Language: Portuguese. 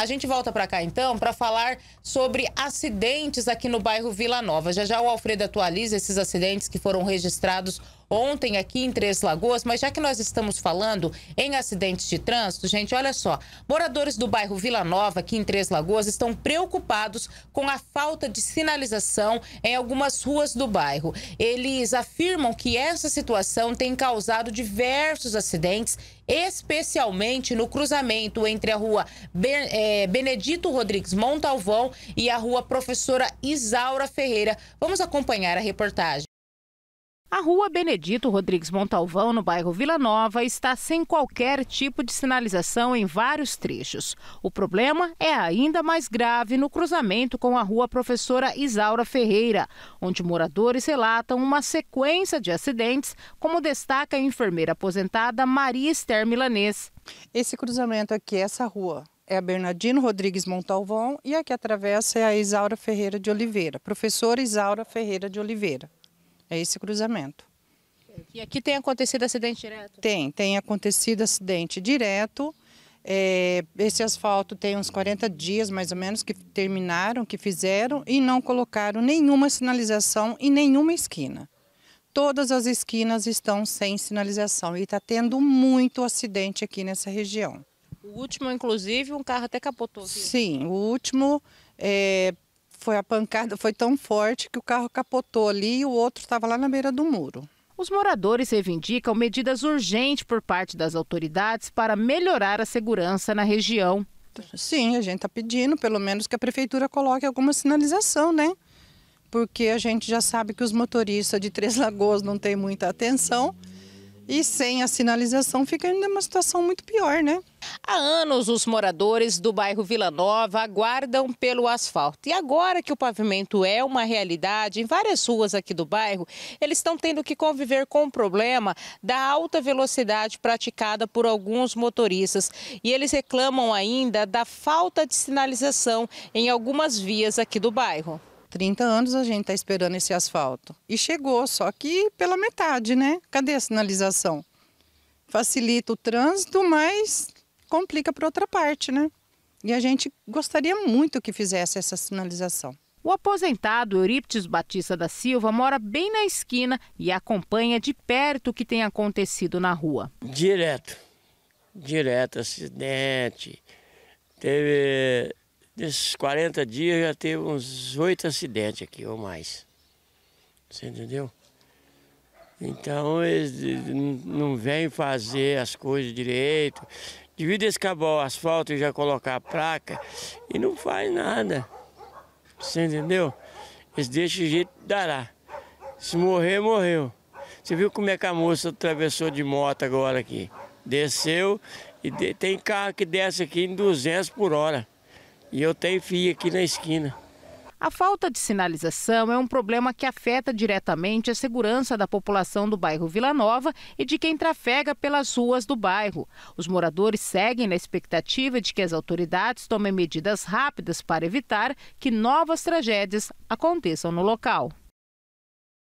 A gente volta para cá então para falar sobre acidentes aqui no bairro Vila Nova. Já já o Alfredo atualiza esses acidentes que foram registrados ontem aqui em Três Lagoas, mas já que nós estamos falando em acidentes de trânsito, gente, olha só. Moradores do bairro Vila Nova, aqui em Três Lagoas, estão preocupados com a falta de sinalização em algumas ruas do bairro. Eles afirmam que essa situação tem causado diversos acidentes especialmente no cruzamento entre a rua é, Benedito Rodrigues Montalvão e a rua Professora Isaura Ferreira. Vamos acompanhar a reportagem. A rua Benedito Rodrigues Montalvão, no bairro Vila Nova, está sem qualquer tipo de sinalização em vários trechos. O problema é ainda mais grave no cruzamento com a rua Professora Isaura Ferreira, onde moradores relatam uma sequência de acidentes, como destaca a enfermeira aposentada Maria Esther Milanês. Esse cruzamento aqui, essa rua, é a Bernardino Rodrigues Montalvão e a que atravessa é a Isaura Ferreira de Oliveira, professora Isaura Ferreira de Oliveira. É esse cruzamento. E aqui tem acontecido acidente direto? Tem, tem acontecido acidente direto. É, esse asfalto tem uns 40 dias, mais ou menos, que terminaram, que fizeram e não colocaram nenhuma sinalização em nenhuma esquina. Todas as esquinas estão sem sinalização e está tendo muito acidente aqui nessa região. O último, inclusive, um carro até capotou. Aqui. Sim, o último é, foi a pancada, foi tão forte que o carro capotou ali e o outro estava lá na beira do muro. Os moradores reivindicam medidas urgentes por parte das autoridades para melhorar a segurança na região. Sim, a gente está pedindo, pelo menos, que a prefeitura coloque alguma sinalização, né? Porque a gente já sabe que os motoristas de Três Lagoas não têm muita atenção. E sem a sinalização fica ainda uma situação muito pior, né? Há anos, os moradores do bairro Vila Nova aguardam pelo asfalto. E agora que o pavimento é uma realidade em várias ruas aqui do bairro, eles estão tendo que conviver com o problema da alta velocidade praticada por alguns motoristas. E eles reclamam ainda da falta de sinalização em algumas vias aqui do bairro. 30 anos a gente está esperando esse asfalto. E chegou, só que pela metade, né? Cadê a sinalização? Facilita o trânsito, mas complica para outra parte, né? E a gente gostaria muito que fizesse essa sinalização. O aposentado Euríptes Batista da Silva mora bem na esquina e acompanha de perto o que tem acontecido na rua. Direto, direto, acidente. Teve Desses 40 dias já teve uns oito acidentes aqui ou mais. Você entendeu? Então eles não vêm fazer as coisas direito. Devido a escabar o asfalto e já colocar a placa e não faz nada. Você entendeu? Eles deixam o jeito dará. Se morrer, morreu. Você viu como é que a moça atravessou de moto agora aqui? Desceu e tem carro que desce aqui em 200 por hora. E eu tenho filho aqui na esquina. A falta de sinalização é um problema que afeta diretamente a segurança da população do bairro Vila Nova e de quem trafega pelas ruas do bairro. Os moradores seguem na expectativa de que as autoridades tomem medidas rápidas para evitar que novas tragédias aconteçam no local.